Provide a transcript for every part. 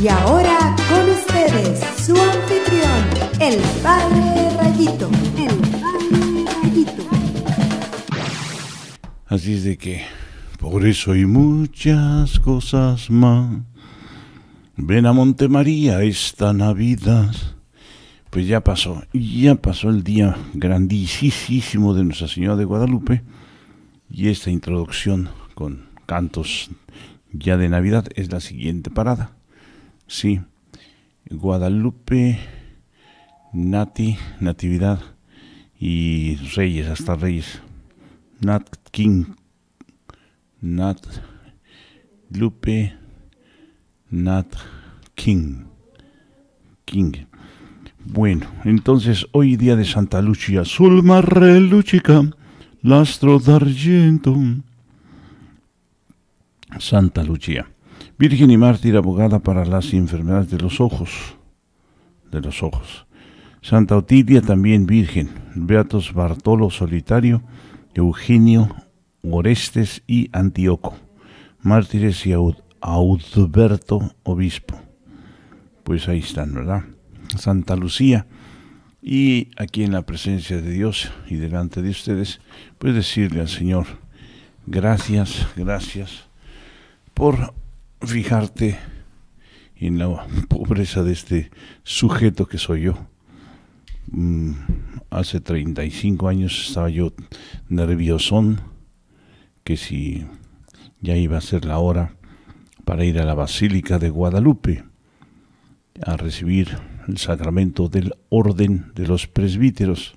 Y ahora con ustedes, su anfitrión, el Padre Rayito. El Padre Rayito. Así es de que, por eso hay muchas cosas más. Ven a Montemaría esta Navidad. Pues ya pasó, ya pasó el día grandísimo de Nuestra Señora de Guadalupe y esta introducción con cantos ya de Navidad es la siguiente parada. Sí. Guadalupe, Nati, Natividad y Reyes, hasta Reyes. Nat King, Nat Lupe, Nat King. King. Bueno, entonces hoy día de Santa Lucia, Zulma reluchica, lastro d'argento. Santa Lucia. Virgen y mártir abogada para las enfermedades de los ojos, de los ojos. Santa Otilia también virgen, Beatos Bartolo Solitario, Eugenio Orestes y Antioco. mártires y Audberto Obispo. Pues ahí están, ¿verdad? Santa Lucía. Y aquí en la presencia de Dios y delante de ustedes, pues decirle al Señor, gracias, gracias por fijarte en la pobreza de este sujeto que soy yo. Mm, hace 35 años estaba yo nerviosón que si ya iba a ser la hora para ir a la Basílica de Guadalupe a recibir el sacramento del orden de los presbíteros.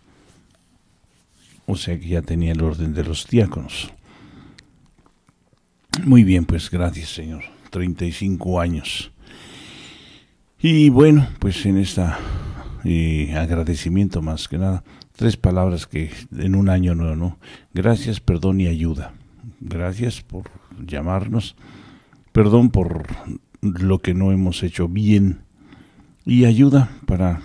O sea que ya tenía el orden de los diáconos. Muy bien, pues gracias Señor. 35 años. Y bueno, pues en esta eh, agradecimiento más que nada, tres palabras que en un año no ¿no? Gracias, perdón y ayuda. Gracias por llamarnos. Perdón por lo que no hemos hecho bien. Y ayuda para,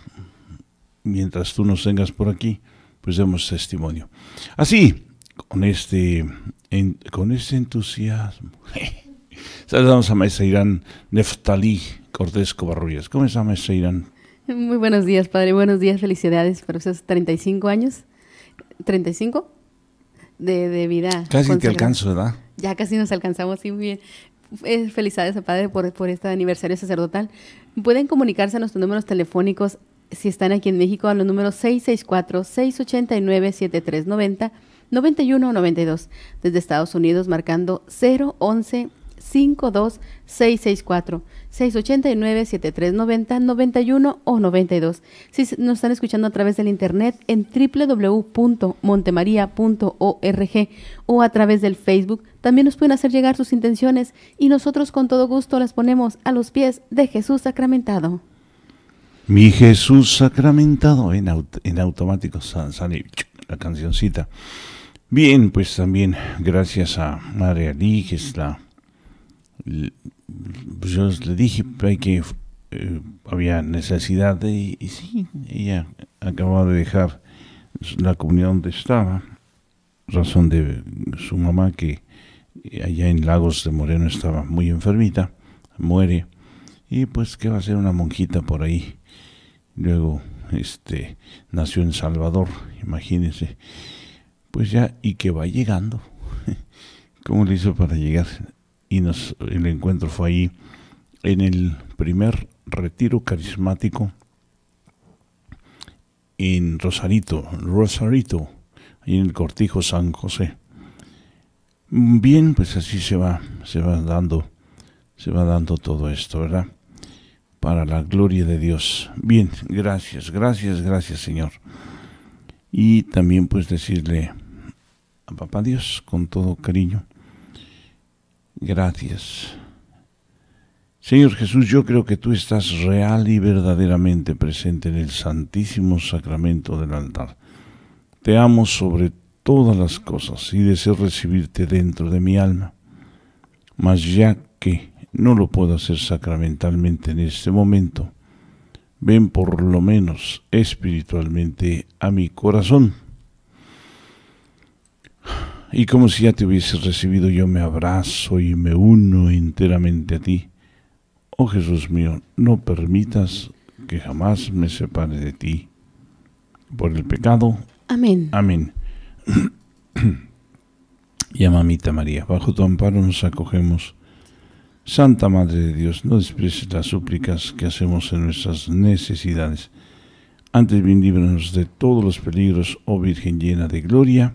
mientras tú nos tengas por aquí, pues demos testimonio. Así, con este, con este entusiasmo. Saludamos a Maestra Irán Neftalí Cortés Covarrubias. ¿Cómo está, Maestra Irán? Muy buenos días, padre. Buenos días. Felicidades por esos 35 años. ¿35? De, de vida. Casi te alcanzo, ¿verdad? Ya casi nos alcanzamos, sí, muy bien. Eh, felicidades, padre, por, por este aniversario sacerdotal. Pueden comunicarse a nuestros números telefónicos si están aquí en México a los números 664-689-7390-9192. Desde Estados Unidos marcando 011 52664 689-7390, 91 o 92. Si nos están escuchando a través del internet en www.montemaria.org o a través del Facebook, también nos pueden hacer llegar sus intenciones y nosotros con todo gusto las ponemos a los pies de Jesús sacramentado. Mi Jesús sacramentado en, en automático sale la cancioncita. Bien, pues también gracias a María Liges la pues, yo le dije que eh, había necesidad de, y, sí, ella acababa de dejar la comunidad donde estaba, razón de su mamá que eh, allá en Lagos de Moreno estaba muy enfermita, muere, y pues que va a ser una monjita por ahí. Luego, este, nació en Salvador, imagínense. Pues ya, y que va llegando. ¿Cómo le hizo para llegar? y nos, el encuentro fue ahí en el primer retiro carismático en Rosarito, Rosarito, ahí en el cortijo San José. Bien, pues así se va, se va dando, se va dando todo esto, ¿verdad? Para la gloria de Dios. Bien, gracias, gracias, gracias, Señor. Y también pues decirle a Papá Dios con todo cariño, Gracias. Señor Jesús, yo creo que tú estás real y verdaderamente presente en el santísimo sacramento del altar. Te amo sobre todas las cosas y deseo recibirte dentro de mi alma. Mas ya que no lo puedo hacer sacramentalmente en este momento, ven por lo menos espiritualmente a mi corazón y como si ya te hubieses recibido, yo me abrazo y me uno enteramente a ti. Oh Jesús mío, no permitas que jamás me separe de ti. Por el pecado. Amén. Amén. y a mamita María, bajo tu amparo nos acogemos. Santa Madre de Dios, no desprecies las súplicas que hacemos en nuestras necesidades. Antes bien líbranos de todos los peligros, oh Virgen llena de gloria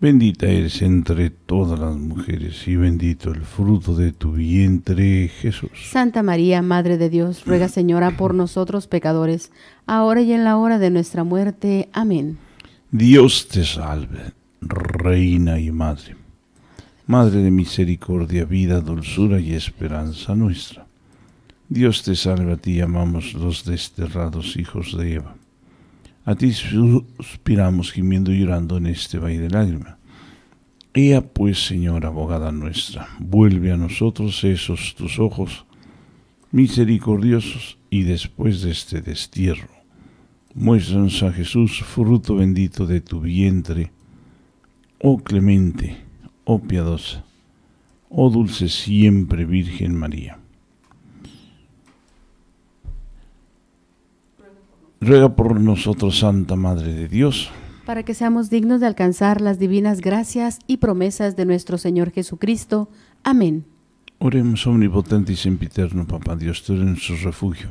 Bendita eres entre todas las mujeres y bendito el fruto de tu vientre, Jesús. Santa María, Madre de Dios, ruega Señora por nosotros pecadores, ahora y en la hora de nuestra muerte. Amén. Dios te salve, Reina y Madre, Madre de misericordia, vida, dulzura y esperanza nuestra. Dios te salve, a ti amamos los desterrados hijos de Eva. A ti suspiramos gimiendo y llorando en este valle de lágrimas. Ea pues, Señora, abogada nuestra, vuelve a nosotros esos tus ojos misericordiosos y después de este destierro, muéstranos a Jesús, fruto bendito de tu vientre. Oh clemente, oh piadosa, oh dulce siempre Virgen María. Ruega por nosotros, Santa Madre de Dios, para que seamos dignos de alcanzar las divinas gracias y promesas de nuestro Señor Jesucristo. Amén. Oremos, omnipotente y sempiterno, Papá Dios, tú eres nuestro refugio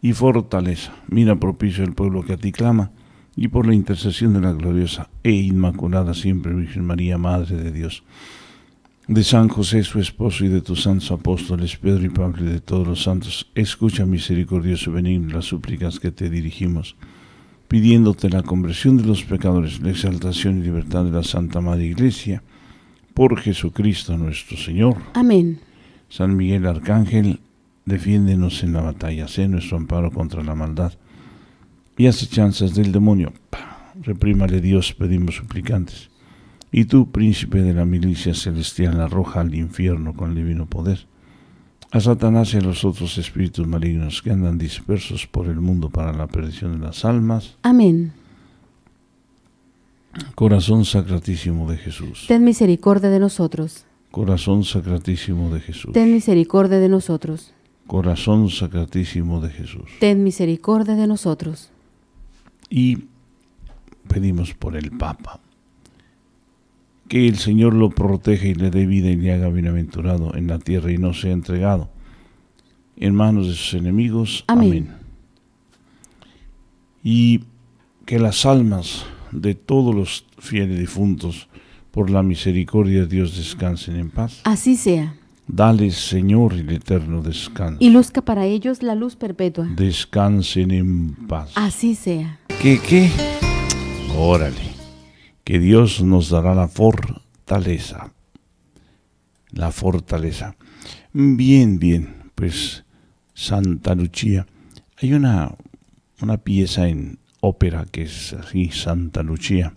y fortaleza. Mira propicio el pueblo que a ti clama, y por la intercesión de la gloriosa e inmaculada siempre Virgen María, Madre de Dios de San José su esposo y de tus santos apóstoles Pedro y Pablo y de todos los santos, escucha misericordioso y benigno las súplicas que te dirigimos, pidiéndote la conversión de los pecadores, la exaltación y libertad de la Santa Madre Iglesia, por Jesucristo nuestro Señor. Amén. San Miguel Arcángel, defiéndenos en la batalla, sé nuestro amparo contra la maldad y acechanzas del demonio. Reprímale Dios, pedimos suplicantes y tú, príncipe de la milicia celestial, arroja al infierno con el divino poder a Satanás y a los otros espíritus malignos que andan dispersos por el mundo para la perdición de las almas. Amén. Corazón sacratísimo de Jesús. Ten misericordia de nosotros. Corazón sacratísimo de Jesús. Ten misericordia de nosotros. Corazón sacratísimo de Jesús. Ten misericordia de nosotros. Y pedimos por el Papa que el Señor lo proteja y le dé vida y le haga bienaventurado en la tierra y no sea entregado en manos de sus enemigos. Amén. Y que las almas de todos los fieles difuntos, por la misericordia de Dios, descansen en paz. Así sea. Dale Señor, el eterno descanso. Y luzca para ellos la luz perpetua. Descansen en paz. Así sea. ¿Qué, qué? Órale que Dios nos dará la fortaleza. La fortaleza. Bien, bien, pues Santa Lucía. Hay una, una pieza en ópera que es así, Santa Lucía.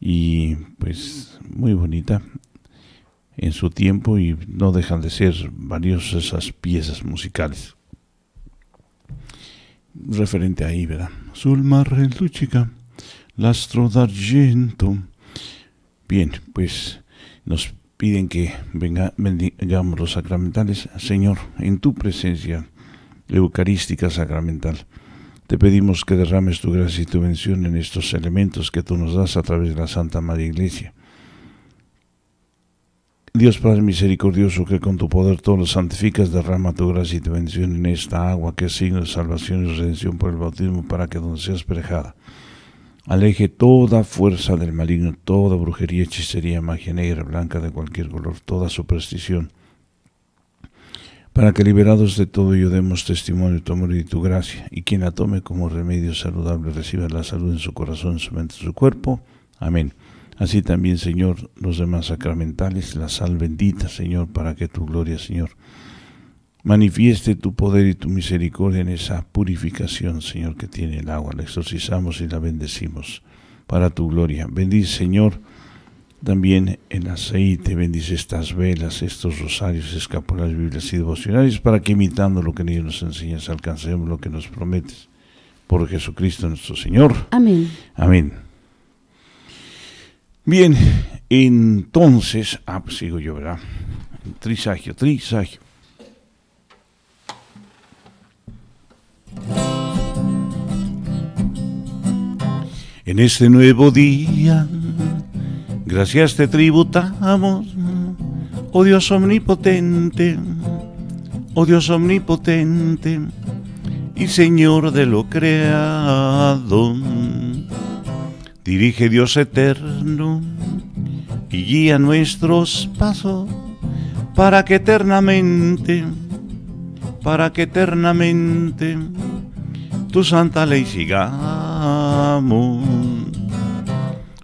Y pues muy bonita en su tiempo y no dejan de ser valiosas esas piezas musicales. Referente ahí, ¿verdad? el Luchica lastro Bien, pues nos piden que venga, bendigamos los sacramentales. Señor, en tu presencia eucarística sacramental, te pedimos que derrames tu gracia y tu bendición en estos elementos que tú nos das a través de la Santa Madre Iglesia. Dios Padre misericordioso, que con tu poder todo lo santificas, derrama tu gracia y tu bendición en esta agua que es signo de salvación y redención por el bautismo para que donde seas perejada. Aleje toda fuerza del maligno, toda brujería, hechicería, magia negra, blanca de cualquier color, toda superstición, para que liberados de todo ello demos testimonio de tu amor y de tu gracia, y quien la tome como remedio saludable reciba la salud en su corazón, en su mente, en su cuerpo. Amén. Así también, Señor, los demás sacramentales, la sal bendita, Señor, para que tu gloria, Señor, Manifieste tu poder y tu misericordia en esa purificación, Señor, que tiene el agua. La exorcizamos y la bendecimos para tu gloria. Bendice, Señor, también el aceite. Bendice estas velas, estos rosarios, escapularios, Biblias y devocionales para que imitando lo que en ellos nos enseñas, alcancemos lo que nos prometes. Por Jesucristo nuestro Señor. Amén. Amén. Bien, entonces, ah, pues sigo yo, ¿verdad? Trisagio, trisagio. En este nuevo día, gracias te tributamos, oh Dios omnipotente, oh Dios omnipotente y Señor de lo creado. Dirige Dios eterno y guía nuestros pasos para que eternamente, para que eternamente tu santa ley sigamos.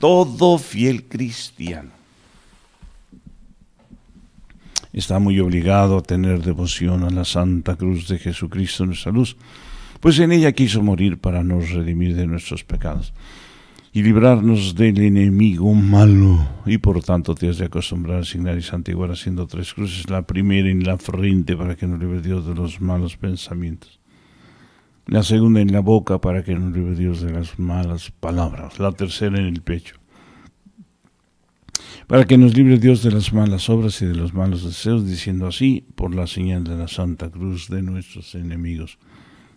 Todo fiel cristiano está muy obligado a tener devoción a la Santa Cruz de Jesucristo, nuestra luz, pues en ella quiso morir para nos redimir de nuestros pecados y librarnos del enemigo malo. Y por tanto te has de acostumbrar a asignar y santiguar haciendo tres cruces, la primera en la frente para que nos libre Dios de los malos pensamientos la segunda en la boca para que nos libre Dios de las malas palabras, la tercera en el pecho, para que nos libre Dios de las malas obras y de los malos deseos, diciendo así, por la señal de la Santa Cruz de nuestros enemigos.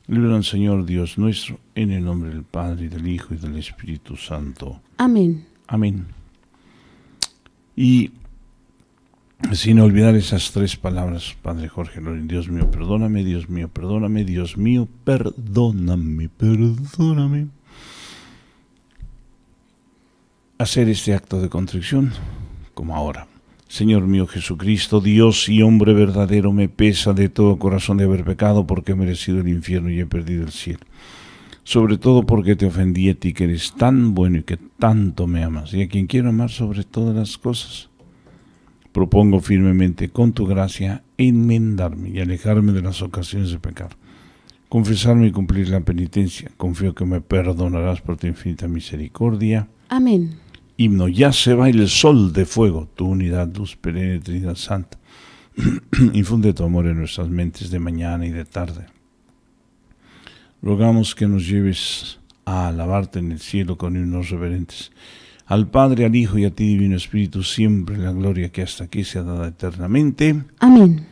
libran Señor Dios nuestro, en el nombre del Padre, y del Hijo, y del Espíritu Santo. Amén. Amén. Y sin olvidar esas tres palabras, Padre Jorge Dios mío, perdóname, Dios mío, perdóname, Dios mío, perdóname, perdóname. Hacer este acto de contrición como ahora. Señor mío Jesucristo, Dios y hombre verdadero, me pesa de todo corazón de haber pecado porque he merecido el infierno y he perdido el cielo. Sobre todo porque te ofendí a ti que eres tan bueno y que tanto me amas y a quien quiero amar sobre todas las cosas Propongo firmemente, con tu gracia, enmendarme y alejarme de las ocasiones de pecar, confesarme y cumplir la penitencia. Confío que me perdonarás por tu infinita misericordia. Amén. Himno, ya se va el sol de fuego, tu unidad, luz perenne, Trinidad Santa. Infunde tu amor en nuestras mentes de mañana y de tarde. Rogamos que nos lleves a alabarte en el cielo con himnos reverentes al Padre, al Hijo y a ti, Divino Espíritu, siempre la gloria que hasta aquí se ha dado eternamente. Amén.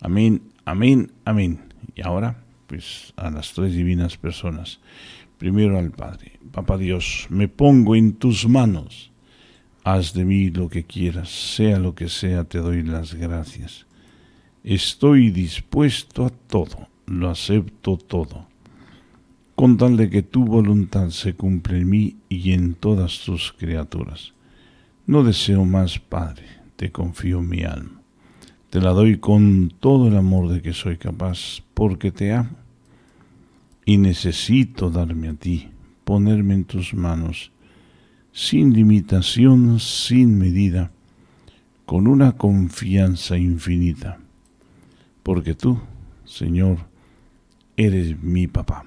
Amén, amén, amén. Y ahora, pues a las tres divinas personas. Primero al Padre. Papá Dios, me pongo en tus manos. Haz de mí lo que quieras, sea lo que sea, te doy las gracias. Estoy dispuesto a todo, lo acepto todo con tal de que tu voluntad se cumpla en mí y en todas tus criaturas. No deseo más, Padre, te confío mi alma. Te la doy con todo el amor de que soy capaz, porque te amo. Y necesito darme a ti, ponerme en tus manos, sin limitación, sin medida, con una confianza infinita, porque tú, Señor, eres mi papá.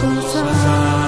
都在。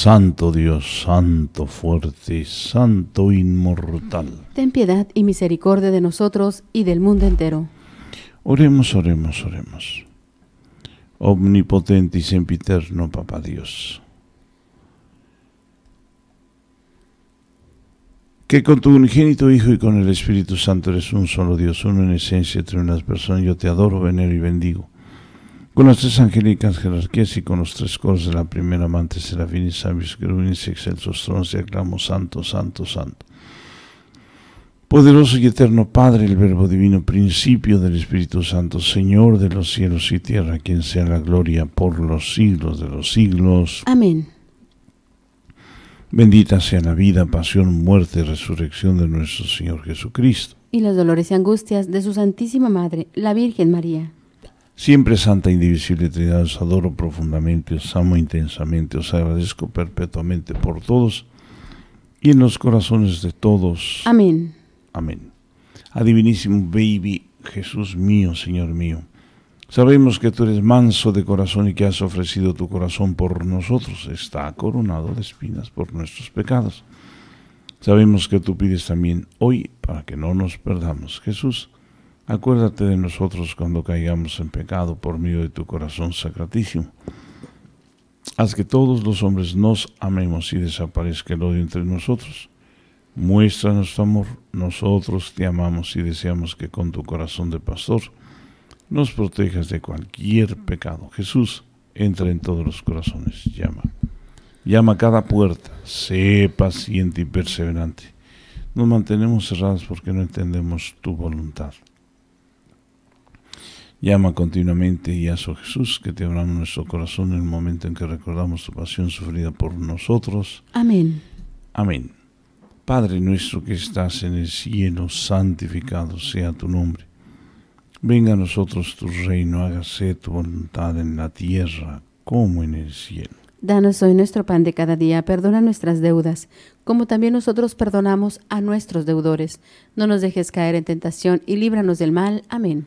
Santo Dios, Santo fuerte Santo inmortal. Ten piedad y misericordia de nosotros y del mundo entero. Oremos, oremos, oremos. Omnipotente y sempiterno, Papa Dios. que con tu unigénito Hijo y con el Espíritu Santo eres un solo Dios, uno en esencia, entre unas personas. Yo te adoro, venero y bendigo con las tres angélicas jerarquías y con los tres coros de la primera amante Serafín y Sabios Querubines y Excelsos Tronos y aclamo Santo, Santo, Santo. Poderoso y eterno Padre, el Verbo Divino, principio del Espíritu Santo, Señor de los cielos y tierra, quien sea la gloria por los siglos de los siglos. Amén. Bendita sea la vida, pasión, muerte y resurrección de nuestro Señor Jesucristo. Y los dolores y angustias de su Santísima Madre, la Virgen María Siempre Santa Indivisible Trinidad, os adoro profundamente, os amo intensamente, os agradezco perpetuamente por todos y en los corazones de todos. Amén. Amén. Adivinísimo baby, Jesús mío, Señor mío. Sabemos que tú eres manso de corazón y que has ofrecido tu corazón por nosotros. Está coronado de espinas por nuestros pecados. Sabemos que tú pides también hoy para que no nos perdamos. Jesús, Acuérdate de nosotros cuando caigamos en pecado por medio de tu corazón sacratísimo. Haz que todos los hombres nos amemos y desaparezca el odio entre nosotros. Muestra nuestro amor, nosotros te amamos y deseamos que con tu corazón de pastor nos protejas de cualquier pecado. Jesús, entra en todos los corazones, llama. Llama a cada puerta, sé paciente y perseverante. Nos mantenemos cerrados porque no entendemos tu voluntad. Llama continuamente y haz, oh Jesús, que te abramos nuestro corazón en el momento en que recordamos tu pasión sufrida por nosotros. Amén. Amén. Padre nuestro que estás en el cielo, santificado sea tu nombre. Venga a nosotros tu reino, hágase tu voluntad en la tierra como en el cielo. Danos hoy nuestro pan de cada día, perdona nuestras deudas, como también nosotros perdonamos a nuestros deudores. No nos dejes caer en tentación y líbranos del mal. Amén.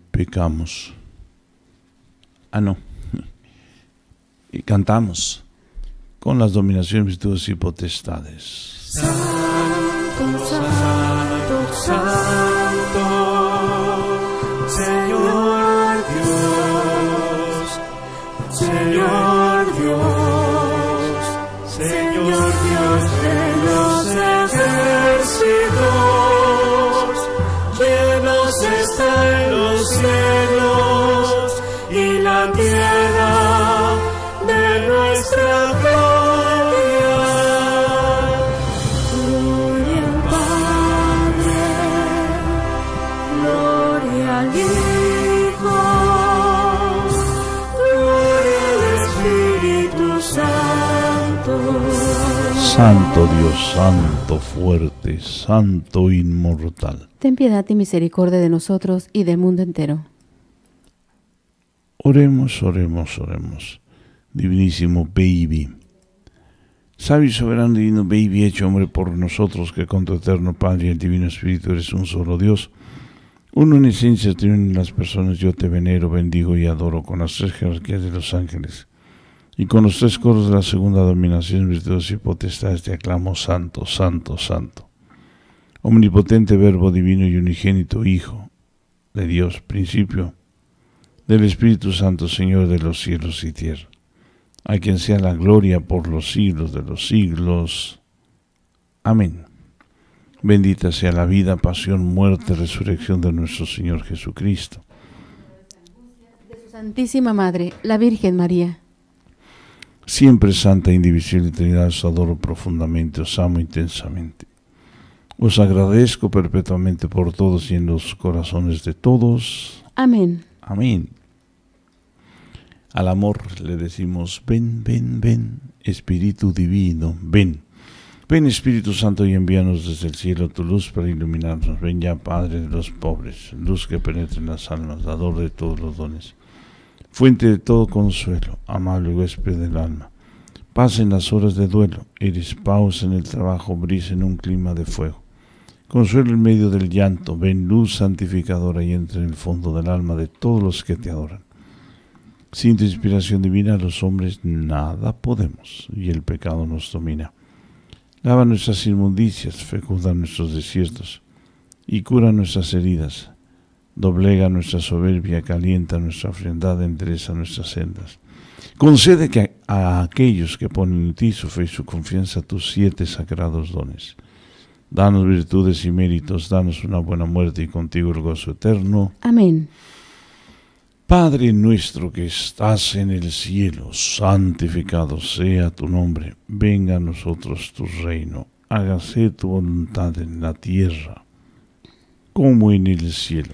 picamos, Ah, no. Y cantamos con las dominaciones, virtudes y potestades. Santo Dios, Santo fuerte, Santo inmortal. Ten piedad y misericordia de nosotros y del mundo entero. Oremos, oremos, oremos. Divinísimo Baby. Sabio y soberano divino Baby, hecho hombre por nosotros, que con tu eterno Padre y el Divino Espíritu eres un solo Dios. Uno en esencia tiene en las personas, yo te venero, bendigo y adoro con las tres jerarquías de los ángeles y con los tres coros de la segunda dominación, virtudes y potestades te aclamo santo, santo, santo. Omnipotente Verbo Divino y Unigénito Hijo de Dios, principio del Espíritu Santo, Señor de los cielos y tierra, a quien sea la gloria por los siglos de los siglos. Amén. Bendita sea la vida, pasión, muerte, resurrección de nuestro Señor Jesucristo. De su Santísima Madre, la Virgen María Siempre santa, indivisible y trinidad, os adoro profundamente, os amo intensamente. Os agradezco perpetuamente por todos y en los corazones de todos. Amén. Amén. Al amor le decimos, ven, ven, ven, Espíritu Divino, ven. Ven Espíritu Santo y envíanos desde el cielo tu luz para iluminarnos. Ven ya Padre de los pobres, luz que penetre en las almas, dador de todos los dones fuente de todo consuelo, amable huésped del alma. Pasen las horas de duelo, eres pausa en el trabajo, brisa en un clima de fuego. Consuelo en medio del llanto, ven luz santificadora y entra en el fondo del alma de todos los que te adoran. Sin tu inspiración divina los hombres nada podemos y el pecado nos domina. Lava nuestras inmundicias, fecunda nuestros desiertos y cura nuestras heridas doblega nuestra soberbia, calienta nuestra frialdad, endereza nuestras sendas. Concede que a, aquellos que ponen en ti su fe y su confianza tus siete sagrados dones. Danos virtudes y méritos, danos una buena muerte y contigo el gozo eterno. Amén. Padre nuestro que estás en el cielo, santificado sea tu nombre, venga a nosotros tu reino, hágase tu voluntad en la tierra como en el cielo.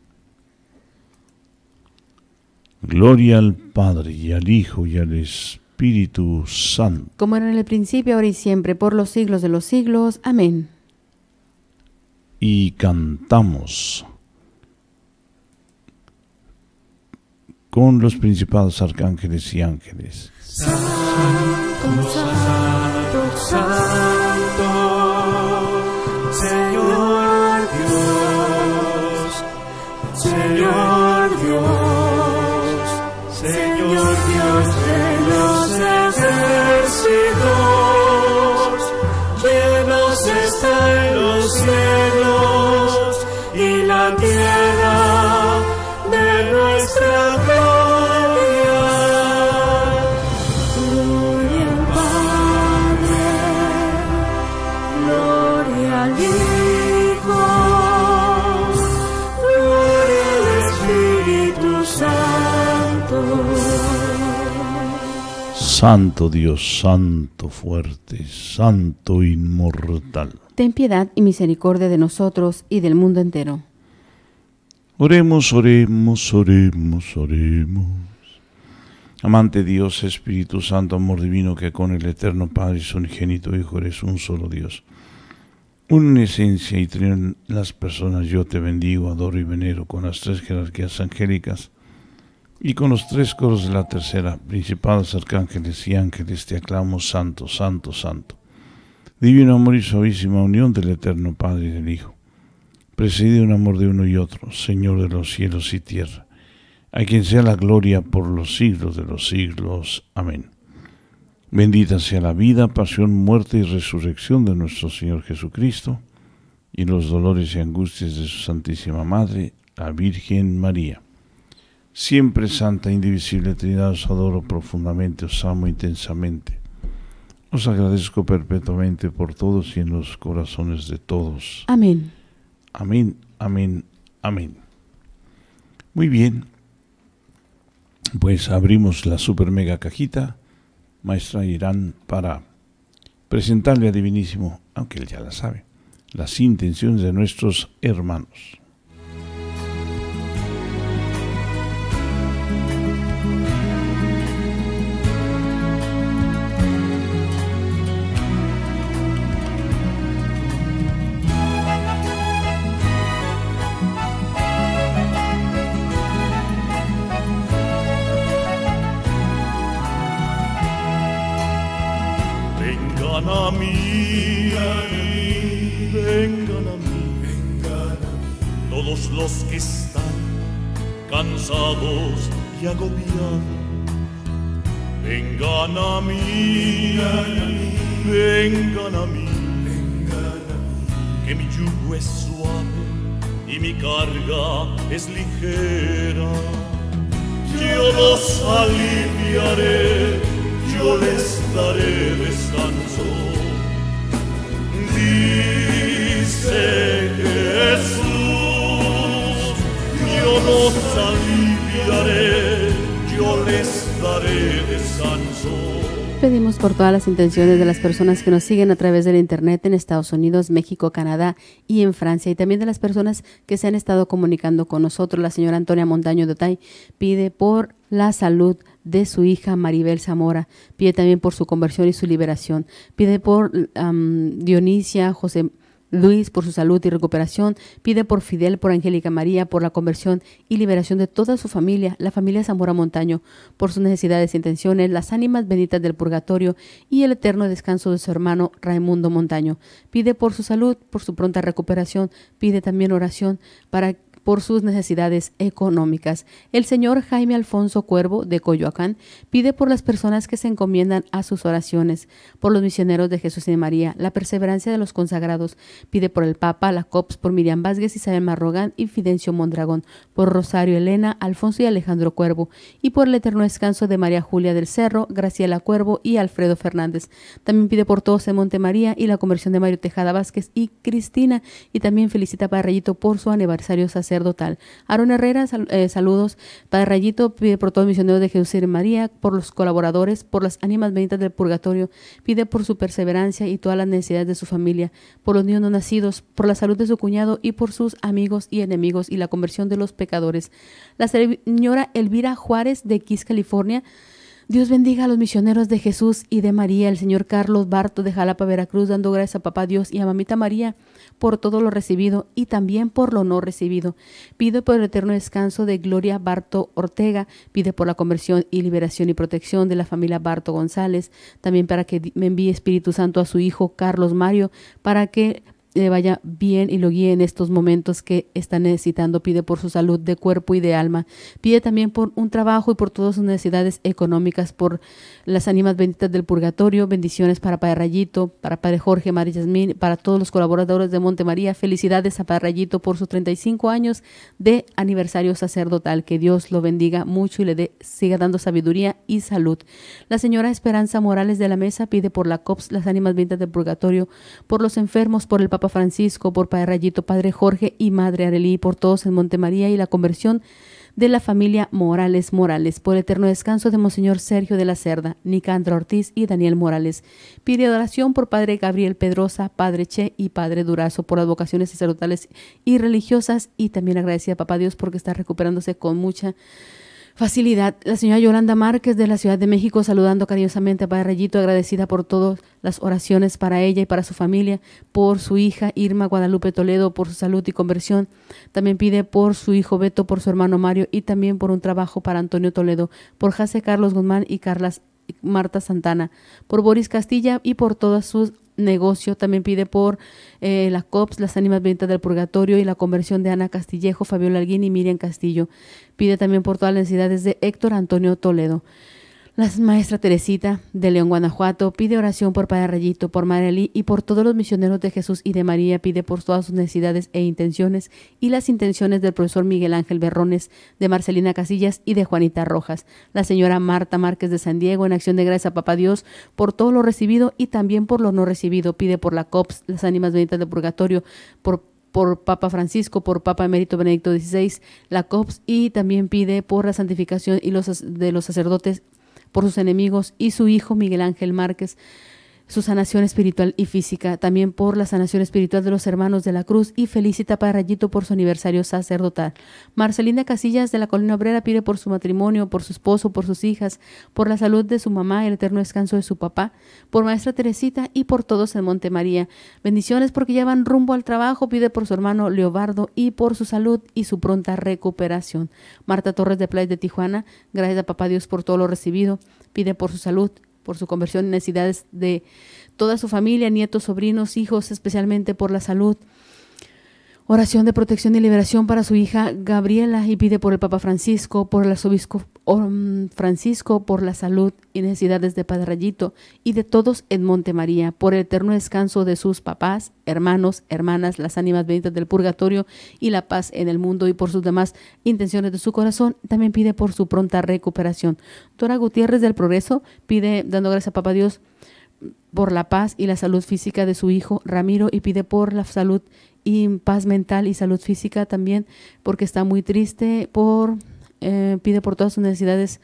Gloria al Padre y al Hijo y al Espíritu Santo. Como era en el principio, ahora y siempre, por los siglos de los siglos. Amén. Y cantamos con los principados arcángeles y ángeles. nuestra gloria. Gloria al Padre, gloria al Hijo, gloria al Espíritu Santo. Santo Dios, Santo fuerte, Santo inmortal. Ten piedad y misericordia de nosotros y del mundo entero. Oremos, oremos, oremos, oremos. Amante Dios, Espíritu Santo, amor divino, que con el eterno Padre y su unigénito Hijo eres un solo Dios. Una esencia y tres las personas, yo te bendigo, adoro y venero con las tres jerarquías angélicas y con los tres coros de la tercera, principales arcángeles y ángeles, te aclamo santo, santo, santo. Divino amor y suavísima unión del eterno Padre y del Hijo preside un amor de uno y otro, Señor de los cielos y tierra, a quien sea la gloria por los siglos de los siglos. Amén. Bendita sea la vida, pasión, muerte y resurrección de nuestro Señor Jesucristo y los dolores y angustias de su Santísima Madre, la Virgen María. Siempre Santa, indivisible Trinidad, os adoro profundamente, os amo intensamente. Os agradezco perpetuamente por todos y en los corazones de todos. Amén. Amén, amén, amén. Muy bien. Pues abrimos la super mega cajita, maestra Irán, para presentarle a Divinísimo, aunque él ya la sabe, las intenciones de nuestros hermanos. todas las intenciones de las personas que nos siguen a través del Internet en Estados Unidos, México, Canadá y en Francia, y también de las personas que se han estado comunicando con nosotros. La señora Antonia Montaño de Dotay pide por la salud de su hija Maribel Zamora, pide también por su conversión y su liberación, pide por Dionisia, José Luis por su salud y recuperación, pide por Fidel, por Angélica María, por la conversión y liberación de toda su familia, la familia Zamora Montaño, por sus necesidades e intenciones, las ánimas benditas del purgatorio y el eterno descanso de su hermano Raimundo Montaño. Pide por su salud, por su pronta recuperación, pide también oración para que por sus necesidades económicas. El señor Jaime Alfonso Cuervo de Coyoacán pide por las personas que se encomiendan a sus oraciones, por los misioneros de Jesús y de María, la perseverancia de los consagrados, pide por el Papa, la COPS, por Miriam Vázquez, Isabel Marrogan y Fidencio Mondragón, por Rosario Elena, Alfonso y Alejandro Cuervo, y por el eterno descanso de María Julia del Cerro, Graciela Cuervo y Alfredo Fernández. También pide por todos en Montemaría y la conversión de Mario Tejada Vázquez y Cristina, y también felicita a Rayito por su aniversario sacerdotal sacerdotal. Aaron Herrera, eh, saludos. Padre Rayito pide por todos los misioneros de Jesús y María, por los colaboradores, por las ánimas benditas del purgatorio. Pide por su perseverancia y todas las necesidades de su familia, por los niños no nacidos, por la salud de su cuñado y por sus amigos y enemigos y la conversión de los pecadores. La señora Elvira Juárez de Kiss, California. Dios bendiga a los misioneros de Jesús y de María, el señor Carlos Barto de Jalapa, Veracruz, dando gracias a Papá Dios y a Mamita María por todo lo recibido y también por lo no recibido. Pido por el eterno descanso de Gloria Barto Ortega, pide por la conversión y liberación y protección de la familia Barto González, también para que me envíe Espíritu Santo a su hijo Carlos Mario, para que le eh, vaya bien y lo guíe en estos momentos que está necesitando. Pide por su salud de cuerpo y de alma. Pide también por un trabajo y por todas sus necesidades económicas, por las ánimas benditas del purgatorio. Bendiciones para Padre Rayito, para Padre Jorge, María Yasmín, para todos los colaboradores de Monte María. Felicidades a Padre Rayito por sus 35 años de aniversario sacerdotal. Que Dios lo bendiga mucho y le dé, siga dando sabiduría y salud. La señora Esperanza Morales de la Mesa pide por la COPS, las ánimas benditas del purgatorio, por los enfermos, por el papá Papa Francisco, por Padre Rayito, Padre Jorge y Madre Arelí, por todos en Montemaría y la conversión de la familia Morales Morales, por el eterno descanso de Monseñor Sergio de la Cerda, Nicandra Ortiz y Daniel Morales. Pide adoración por Padre Gabriel Pedrosa, Padre Che y Padre Durazo, por las vocaciones sacerdotales y religiosas y también agradecida a Papá Dios porque está recuperándose con mucha facilidad. La señora Yolanda Márquez de la Ciudad de México saludando cariñosamente a Padre Rayito, agradecida por todas las oraciones para ella y para su familia, por su hija Irma Guadalupe Toledo, por su salud y conversión. También pide por su hijo Beto, por su hermano Mario y también por un trabajo para Antonio Toledo, por Jase Carlos Guzmán y Carlas Marta Santana, por Boris Castilla y por todas sus negocio. También pide por eh, la COPS, las ánimas benditas del purgatorio y la conversión de Ana Castillejo, Fabiola Alguín y Miriam Castillo. Pide también por todas las necesidades de Héctor Antonio Toledo. La maestra Teresita de León, Guanajuato, pide oración por Padre Rayito, por Marelí y por todos los misioneros de Jesús y de María. Pide por todas sus necesidades e intenciones y las intenciones del profesor Miguel Ángel Berrones, de Marcelina Casillas y de Juanita Rojas. La señora Marta Márquez de San Diego, en acción de gracias a Papá Dios, por todo lo recibido y también por lo no recibido. Pide por la COPS, las ánimas benditas de Purgatorio, por por Papa Francisco, por Papa Emérito Benedicto XVI, la COPS y también pide por la santificación y los, de los sacerdotes por sus enemigos y su hijo Miguel Ángel Márquez su sanación espiritual y física, también por la sanación espiritual de los hermanos de la Cruz y felicita a Rayito por su aniversario sacerdotal. Marcelina Casillas de la Colina Obrera pide por su matrimonio, por su esposo, por sus hijas, por la salud de su mamá, el eterno descanso de su papá, por maestra Teresita y por todos en Monte María. Bendiciones porque ya van rumbo al trabajo, pide por su hermano Leobardo y por su salud y su pronta recuperación. Marta Torres de Playa de Tijuana, gracias a Papá Dios por todo lo recibido, pide por su salud por su conversión en necesidades de toda su familia, nietos, sobrinos, hijos, especialmente por la salud oración de protección y liberación para su hija Gabriela y pide por el Papa Francisco, por el arzobispo oh, Francisco, por la salud y necesidades de Padre Rayito y de todos en Montemaría, por el eterno descanso de sus papás, hermanos, hermanas, las ánimas benditas del purgatorio y la paz en el mundo y por sus demás intenciones de su corazón. También pide por su pronta recuperación. Dora Gutiérrez del Progreso pide, dando gracias a Papa Dios, por la paz y la salud física de su hijo Ramiro y pide por la salud y paz mental y salud física también, porque está muy triste, por, eh, pide por todas sus necesidades,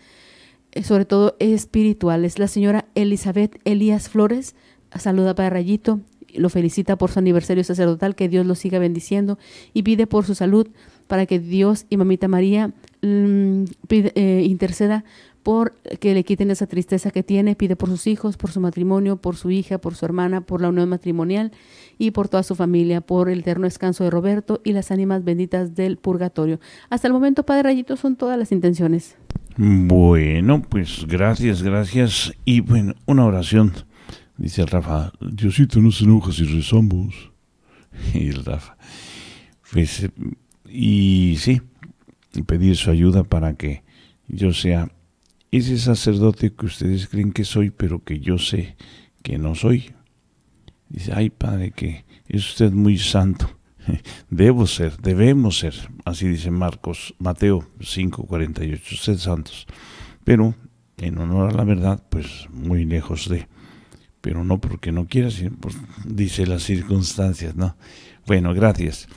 eh, sobre todo espirituales. La señora Elizabeth Elías Flores saluda para Rayito, lo felicita por su aniversario sacerdotal, que Dios lo siga bendiciendo y pide por su salud para que Dios y Mamita María mm, eh, interceda por que le quiten esa tristeza que tiene, pide por sus hijos, por su matrimonio, por su hija, por su hermana, por la unión matrimonial y por toda su familia, por el eterno descanso de Roberto y las ánimas benditas del purgatorio. Hasta el momento, Padre Rayito, son todas las intenciones. Bueno, pues gracias, gracias. Y bueno, una oración, dice el Rafa, Diosito, no se enoja si rezamos. Y el Rafa, pues, eh, y sí, pedir su ayuda para que yo sea ese sacerdote que ustedes creen que soy, pero que yo sé que no soy. Dice, ay Padre, que es usted muy santo. Debo ser, debemos ser, así dice Marcos, Mateo 5:48, sed santos. Pero en honor a la verdad, pues muy lejos de. Pero no porque no quiera, sino dice las circunstancias, ¿no? Bueno, gracias.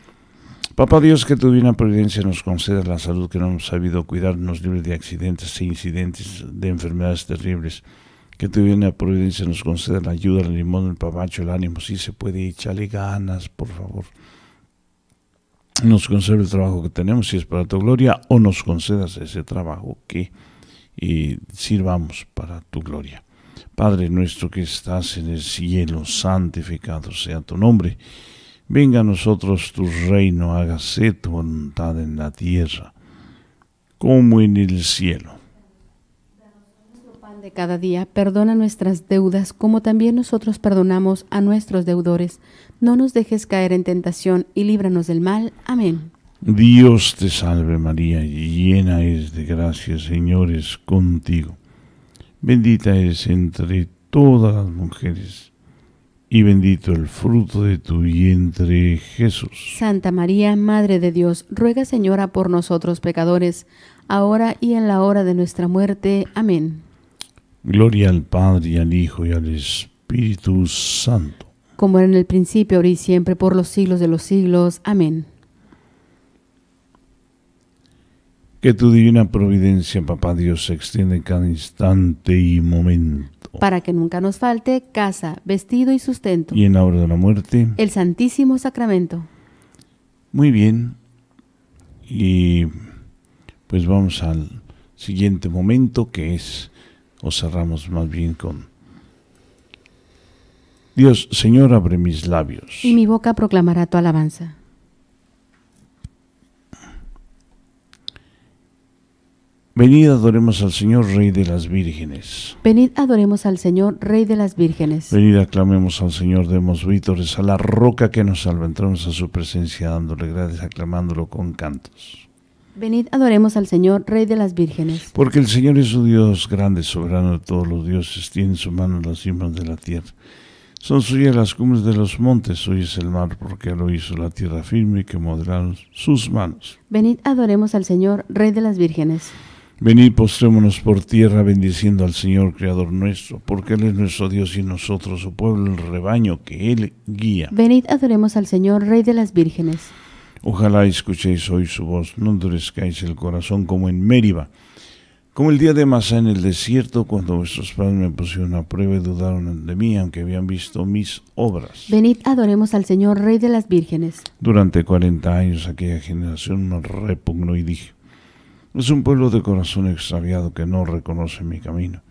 Papá Dios, que tu divina providencia nos conceda la salud que no hemos sabido cuidar, nos libre de accidentes e incidentes, de enfermedades terribles. Que tu divina providencia nos conceda la ayuda, el limón, el papacho, el ánimo, si se puede, echarle, ganas, por favor. Nos conceda el trabajo que tenemos, si es para tu gloria, o nos concedas ese trabajo que y sirvamos para tu gloria. Padre nuestro que estás en el cielo, santificado sea tu nombre Venga a nosotros tu reino, hágase tu voluntad en la tierra como en el cielo. Danos pan de cada día, perdona nuestras deudas como también nosotros perdonamos a nuestros deudores. No nos dejes caer en tentación y líbranos del mal. Amén. Dios te salve María, llena es de gracia, Señor es contigo. Bendita es entre todas las mujeres y bendito el fruto de tu vientre, Jesús. Santa María, Madre de Dios, ruega, Señora, por nosotros pecadores, ahora y en la hora de nuestra muerte. Amén. Gloria al Padre, y al Hijo, y al Espíritu Santo. Como era en el principio, ahora y siempre, por los siglos de los siglos. Amén. Que tu divina providencia, Papá Dios, se extiende cada instante y momento Oh. para que nunca nos falte casa, vestido y sustento. Y en la hora de la muerte. El Santísimo Sacramento. Muy bien. Y pues vamos al siguiente momento que es, o cerramos más bien con... Dios, Señor, abre mis labios. Y mi boca proclamará tu alabanza. Venid adoremos al Señor, Rey de las Vírgenes. Venid adoremos al Señor, Rey de las Vírgenes. Venid aclamemos al Señor, demos vítores a la roca que nos salva. entramos a su presencia dándole gracias, aclamándolo con cantos. Venid adoremos al Señor, Rey de las Vírgenes. Porque el Señor es su Dios, grande, soberano de todos los dioses, tiene en su mano las cimas de la tierra. Son suyas las cumbres de los montes, hoy es el mar, porque lo hizo la tierra firme y que modelaron sus manos. Venid adoremos al Señor, Rey de las Vírgenes. Venid, postrémonos por tierra bendiciendo al Señor Creador nuestro, porque Él es nuestro Dios y nosotros su pueblo, el rebaño que Él guía. Venid, adoremos al Señor, Rey de las vírgenes. Ojalá escuchéis hoy su voz, no endurezcáis el corazón como en Mériba, como el día de Masá en el desierto, cuando vuestros padres me pusieron a prueba y dudaron de mí, aunque habían visto mis obras. Venid, adoremos al Señor, Rey de las vírgenes. Durante cuarenta años aquella generación me repugnó y dije, es un pueblo de corazón extraviado que no reconoce mi camino.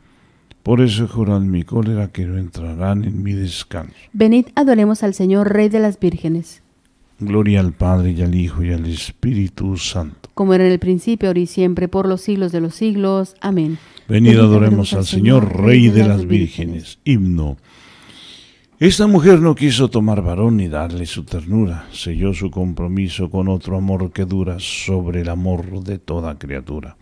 Por eso en mi cólera que no entrarán en mi descanso. Venid, adoremos al Señor, Rey de las vírgenes. Gloria al Padre y al Hijo y al Espíritu Santo. Como era en el principio, ahora y siempre, por los siglos de los siglos. Amén. Venid, adoremos, al, Señor, Rey de, las, vírgenes. Himno. Esta mujer no quiso tomar varón ni darle su ternura, selló su compromiso con otro amor que dura sobre el amor de toda criatura.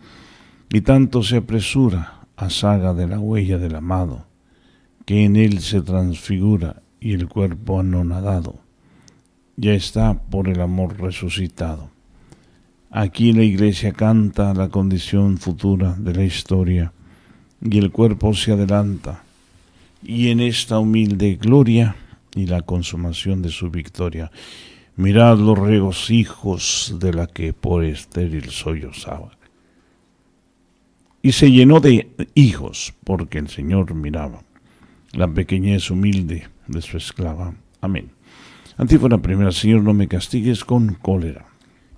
Y tanto se apresura a saga de la huella del amado, que en él se transfigura y el cuerpo anonadado, ya está por el amor resucitado. Aquí la iglesia canta la condición futura de la historia y el cuerpo se adelanta y en esta humilde gloria y la consumación de su victoria. Mirad los regocijos de la que por estéril sollozaba. Y se llenó de hijos, porque el Señor miraba la pequeñez humilde de su esclava. Amén. Antífona primera, Señor, no me castigues con cólera.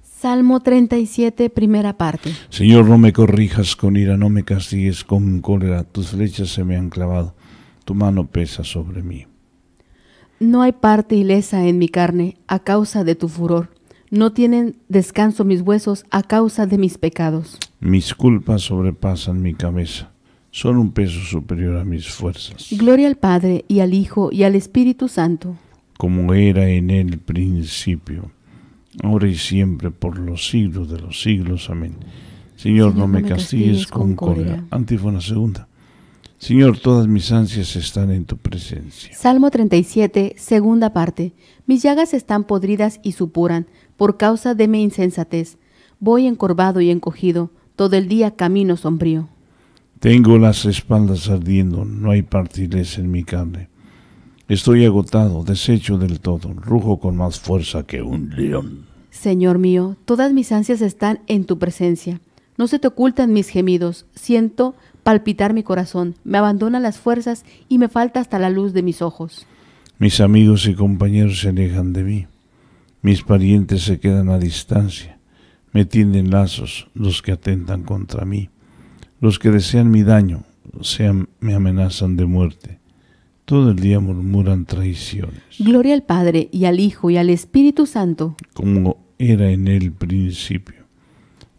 Salmo 37, primera parte. Señor, no me corrijas con ira, no me castigues con cólera, tus flechas se me han clavado tu mano pesa sobre mí. No hay parte ilesa en mi carne a causa de tu furor. No tienen descanso mis huesos a causa de mis pecados. Mis culpas sobrepasan mi cabeza. Son un peso superior a mis fuerzas. Gloria al Padre y al Hijo y al Espíritu Santo. Como era en el principio, ahora y siempre, por los siglos de los siglos. Amén. Señor, no, me, castigues, con, con cólera. Antífona segunda. Señor, todas mis ansias están en tu presencia. Salmo 37, segunda parte. Mis llagas están podridas y supuran por causa de mi insensatez. Voy encorvado y encogido, todo el día camino sombrío. Tengo las espaldas ardiendo, no hay partiles en mi carne. Estoy agotado, deshecho del todo, rujo con más fuerza que un león. Señor mío, todas mis ansias están en tu presencia. No se te ocultan mis gemidos, siento palpitar mi corazón, me abandona las fuerzas y me falta hasta la luz de mis ojos. Mis amigos y compañeros se alejan de mí, mis parientes se quedan a distancia, me tienden lazos los que atentan contra mí, los que desean mi daño me amenazan de muerte. Todo el día murmuran traiciones. Gloria al Padre y al Hijo y al Espíritu Santo. Como era en el principio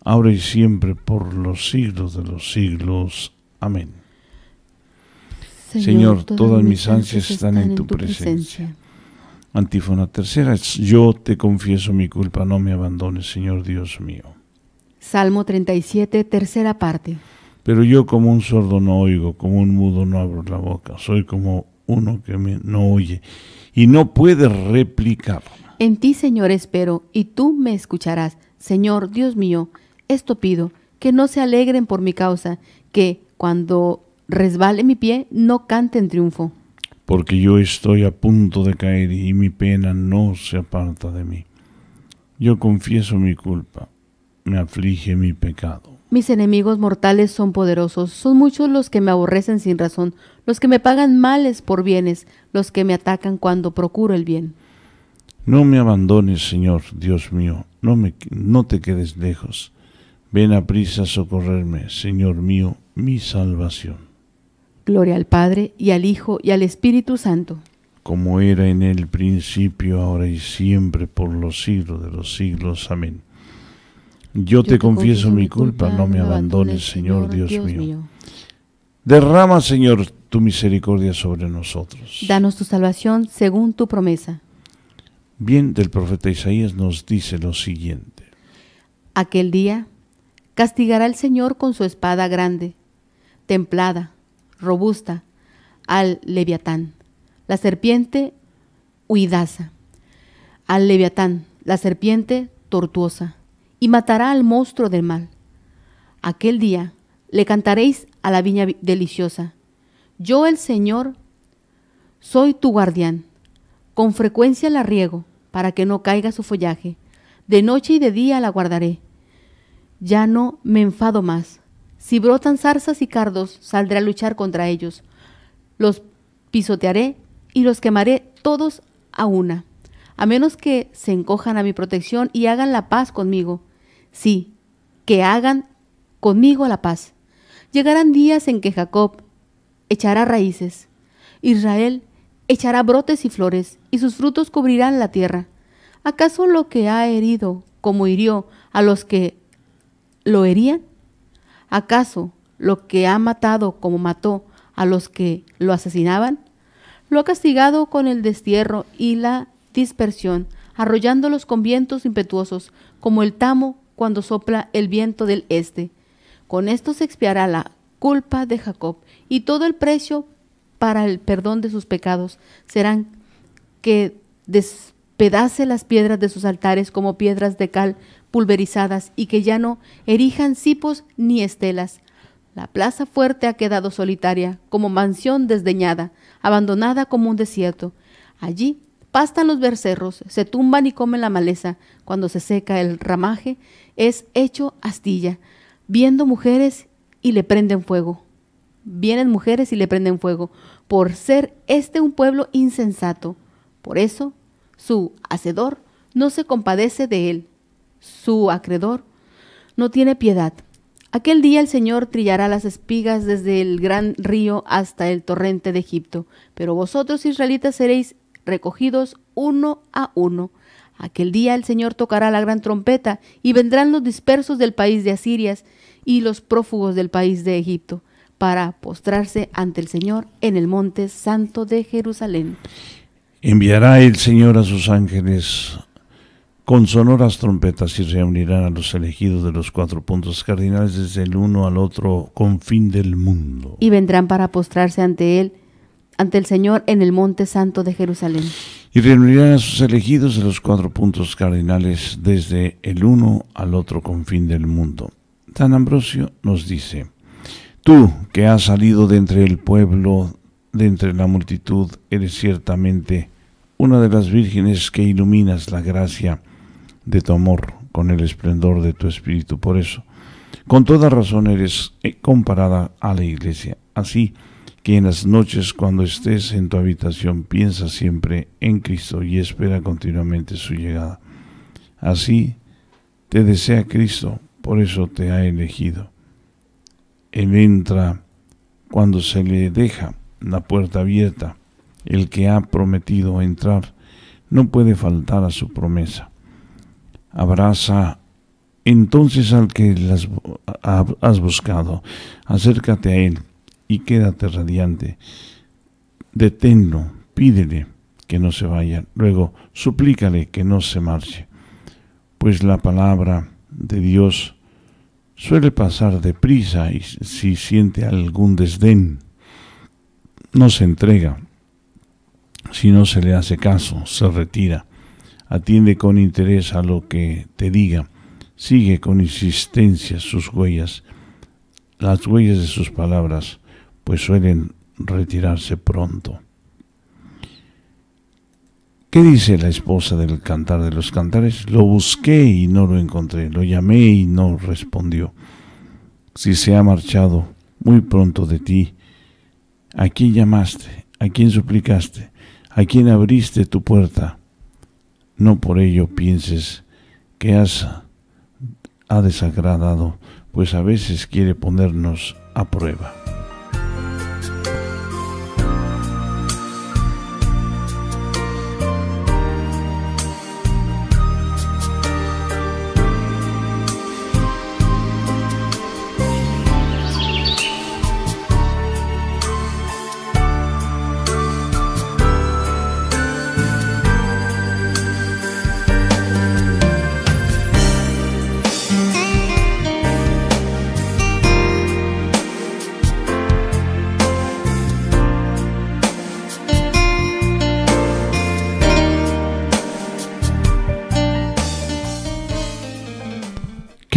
ahora y siempre, por los siglos de los siglos. Amén. Señor, todas, mis ansias están en tu presencia. Antífona tercera, yo te confieso mi culpa, no me abandones, Señor Dios mío. Salmo 37, tercera parte. Pero yo como un sordo no oigo, como un mudo no abro la boca, soy como uno que no oye y no puede replicar. En ti, Señor, espero, y tú me escucharás. Señor, Dios mío, esto pido, que no se alegren por mi causa, que cuando resbale mi pie no cante en triunfo. Porque yo estoy a punto de caer y mi pena no se aparta de mí. Yo confieso mi culpa, me aflige mi pecado. Mis enemigos mortales son poderosos, son muchos los que me aborrecen sin razón, los que me pagan males por bienes, los que me atacan cuando procuro el bien. No me abandones, Señor, Dios mío, no, me, no te quedes lejos. Ven a prisa a socorrerme, Señor mío, mi salvación. Gloria al Padre, y al Hijo, y al Espíritu Santo. Como era en el principio, ahora y siempre, por los siglos de los siglos. Amén. Yo, te, confieso, mi culpa, no me abandones, Señor Dios, mío. mío. Derrama, Señor, tu misericordia sobre nosotros. Danos tu salvación según tu promesa. Bien, del profeta Isaías nos dice lo siguiente. Aquel día castigará el Señor con su espada grande, templada, robusta, al leviatán, la serpiente huidaza, al leviatán, la serpiente tortuosa, y matará al monstruo del mal. Aquel día le cantaréis a la viña deliciosa. Yo el Señor soy tu guardián. Con frecuencia la riego para que no caiga su follaje. De noche y de día la guardaré ya no me enfado más. Si brotan zarzas y cardos, saldré a luchar contra ellos. Los pisotearé y los quemaré todos a una, a menos que se encojan a mi protección y hagan la paz conmigo. Sí, que hagan conmigo la paz. Llegarán días en que Jacob echará raíces, Israel echará brotes y flores, y sus frutos cubrirán la tierra. ¿Acaso lo que ha herido, como hirió a los que lo herían? ¿Acaso lo que ha matado como mató a los que lo asesinaban? Lo ha castigado con el destierro y la dispersión, arrollándolos con vientos impetuosos, como el tamo cuando sopla el viento del este. Con esto se expiará la culpa de Jacob y todo el precio para el perdón de sus pecados serán que despedace las piedras de sus altares como piedras de cal, pulverizadas y que ya no erijan cipos ni estelas. La plaza fuerte ha quedado solitaria, como mansión desdeñada, abandonada como un desierto. Allí pastan los bercerros, se tumban y comen la maleza. Cuando se seca el ramaje, es hecho astilla, viendo mujeres y le prenden fuego. Vienen mujeres y le prenden fuego, por ser este un pueblo insensato. Por eso, su hacedor no se compadece de él, su acreedor, no tiene piedad. Aquel día el Señor trillará las espigas desde el gran río hasta el torrente de Egipto, pero vosotros israelitas seréis recogidos uno a uno. Aquel día el Señor tocará la gran trompeta y vendrán los dispersos del país de Asirias y los prófugos del país de Egipto para postrarse ante el Señor en el monte santo de Jerusalén. Enviará el Señor a sus ángeles con sonoras trompetas y reunirán a los elegidos de los cuatro puntos cardinales desde el uno al otro confín del mundo. Y vendrán para postrarse ante él, ante el Señor en el monte santo de Jerusalén. Y reunirán a sus elegidos de los cuatro puntos cardinales desde el uno al otro confín del mundo. San Ambrosio nos dice, Tú que has salido de entre el pueblo, de entre la multitud, eres ciertamente una de las vírgenes que iluminas la gracia de tu amor, con el esplendor de tu espíritu. Por eso, con toda razón eres eh, comparada a la iglesia. Así que en las noches cuando estés en tu habitación piensa siempre en Cristo y espera continuamente su llegada. Así te desea Cristo, por eso te ha elegido. Él entra cuando se le deja la puerta abierta. El que ha prometido entrar no puede faltar a su promesa abraza entonces al que has buscado, acércate a Él y quédate radiante. Deténlo, pídele que no se vaya, luego suplícale que no se marche, pues la palabra de Dios suele pasar deprisa y si siente algún desdén, no se entrega, si no se le hace caso, se retira. Atiende con interés a lo que te diga. Sigue con insistencia sus huellas, las huellas de sus palabras, pues suelen retirarse pronto. ¿Qué dice la esposa del cantar de los cantares? Lo busqué y no lo encontré, lo llamé y no respondió. Si se ha marchado muy pronto de ti, ¿a quién llamaste? ¿A quién suplicaste? ¿A quién abriste tu puerta? no por ello pienses que has ha desagradado, pues a veces quiere ponernos a prueba.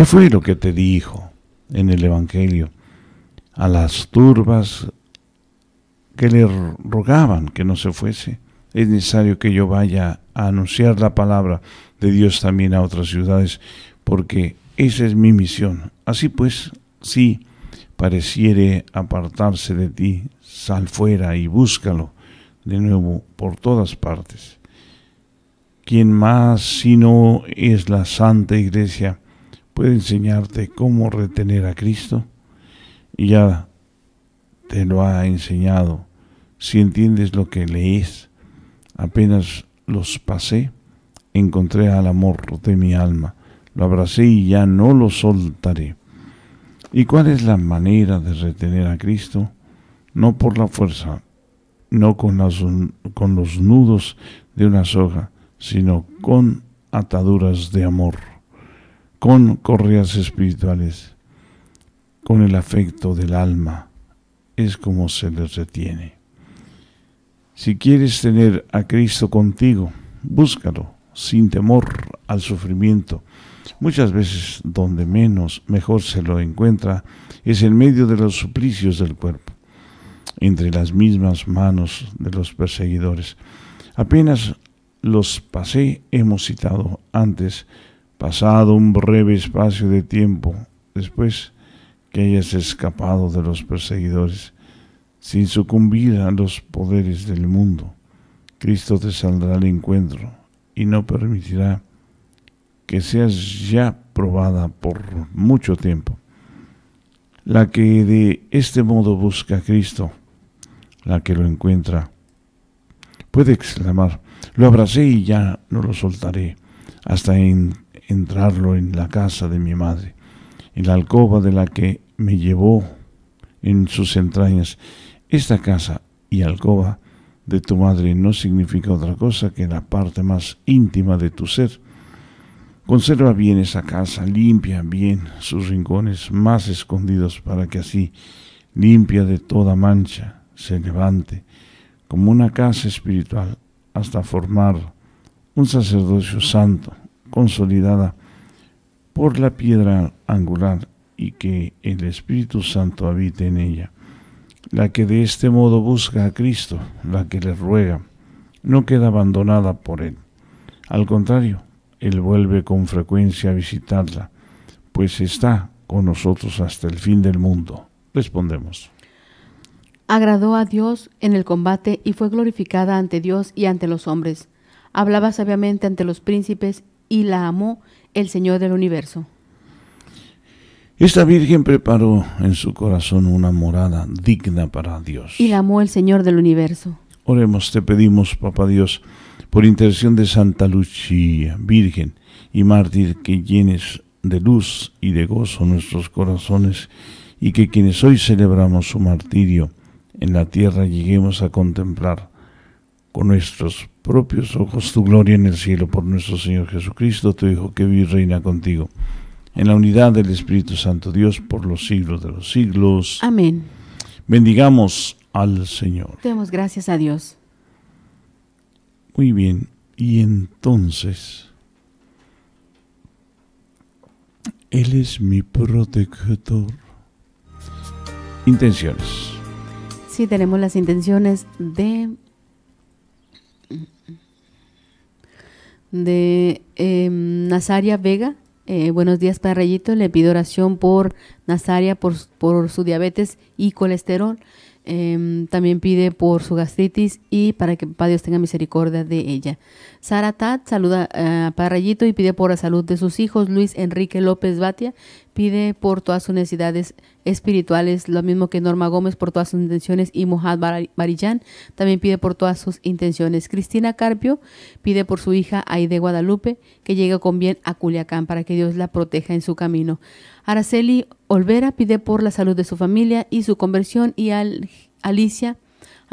fue lo que te dijo en el Evangelio a las turbas que le rogaban que no se fuese? Es necesario que yo vaya a anunciar la palabra de Dios también a otras ciudades, porque esa es mi misión. Así pues, si pareciere apartarse de ti, sal fuera y búscalo de nuevo por todas partes. Quien más si no es la Santa Iglesia, puede enseñarte cómo retener a Cristo y ya te lo ha enseñado. Si entiendes lo que lees, apenas los pasé, encontré al amor de mi alma, lo abracé y ya no lo soltaré. ¿Y cuál es la manera de retener a Cristo? No por la fuerza, no con, con los nudos de una soga, sino con ataduras de amor con correas espirituales, con el afecto del alma, es como se les retiene. Si quieres tener a Cristo contigo, búscalo sin temor al sufrimiento. Muchas veces donde menos, mejor se lo encuentra es en medio de los suplicios del cuerpo, entre las mismas manos de los perseguidores. Apenas los pasé, hemos citado antes, pasado un breve espacio de tiempo después que hayas escapado de los perseguidores, sin sucumbir a los poderes del mundo, Cristo te saldrá al encuentro y no permitirá que seas ya probada por mucho tiempo. La que de este modo busca a Cristo, la que lo encuentra, puede exclamar, lo abracé y ya no lo soltaré hasta en entrarlo en la casa de mi madre, en la alcoba de la que me llevó en sus entrañas. Esta casa y alcoba de tu madre no significa otra cosa que la parte más íntima de tu ser. Conserva bien esa casa, limpia bien sus rincones más escondidos para que así, limpia de toda mancha, se levante como una casa espiritual hasta formar un sacerdocio santo consolidada por la piedra angular y que el Espíritu Santo habite en ella, la que de este modo busca a Cristo, la que le ruega, no queda abandonada por Él. Al contrario, Él vuelve con frecuencia a visitarla, pues está con nosotros hasta el fin del mundo. Respondemos. Agradó a Dios en el combate y fue glorificada ante Dios y ante los hombres. Hablaba sabiamente ante los príncipes y la amó el Señor del universo. Esta Virgen preparó en su corazón una morada digna para Dios. Y la amó el Señor del universo. Oremos, te pedimos, Papa Dios, por intercesión de Santa Lucia, Virgen y Mártir, que llenes de luz y de gozo nuestros corazones y que quienes hoy celebramos su martirio en la tierra lleguemos a contemplar con nuestros propios ojos tu gloria en el cielo por nuestro Señor Jesucristo, tu Hijo, que vive y reina contigo, en la unidad del Espíritu Santo Dios por los siglos de los siglos. Amén. Bendigamos al Señor. Demos gracias a Dios. Muy bien, y entonces, Él es mi protector. Intenciones. Sí, tenemos las intenciones de de em, Nazaria Vega. Eh, buenos días, Parrayito. Le pido oración por Nazaria, por, su diabetes y colesterol. Em, también pide por su gastritis y para que Padre Dios tenga misericordia de ella. Sara Tat saluda eh, a Parrayito y pide por la salud de sus hijos. Luis Enrique López Batia pide por todas sus necesidades espirituales, lo mismo que Norma Gómez por todas sus intenciones y Mohad Barillán, también pide por todas sus intenciones. Cristina Carpio pide por su hija Aide Guadalupe que llegue con bien a Culiacán para que Dios la proteja en su camino. Araceli Olvera pide por la salud de su familia y su conversión y Alicia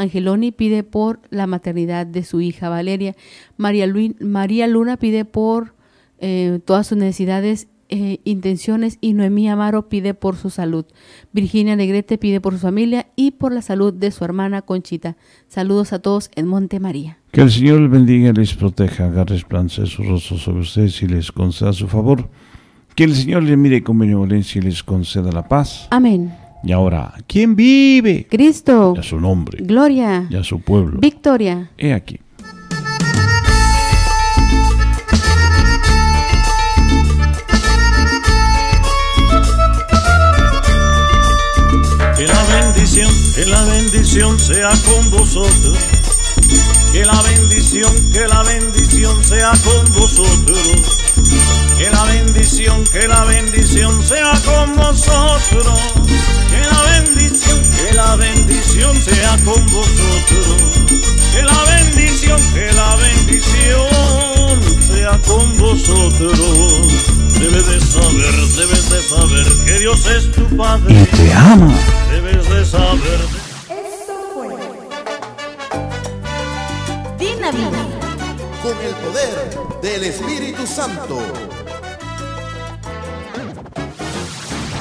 Angeloni pide por la maternidad de su hija Valeria. María, Luna pide por eh, todas sus necesidades e intenciones y Noemí Amaro pide por su salud. Virginia Negrete pide por su familia y por la salud de su hermana Conchita. Saludos a todos en Monte María. Que el Señor les bendiga, y les proteja, haga resplandecer su rostro sobre ustedes y les conceda su favor. Que el Señor les mire con benevolencia y les conceda la paz. Amén. Y ahora, ¿quién vive? Cristo. Y a su nombre. Gloria. Y a su pueblo. Victoria. He aquí. Que la bendición, que la bendición sea con vosotros. Que la bendición, que la bendición sea con vosotros que la bendición, que la bendición sea con vosotros. Que la bendición, que la bendición sea con vosotros. Que la bendición, que la bendición sea con vosotros. Debes de saber, debes de saber que Dios es tu Padre. Y te ama. Debes de saber. Esto fue Con el poder del Espíritu Santo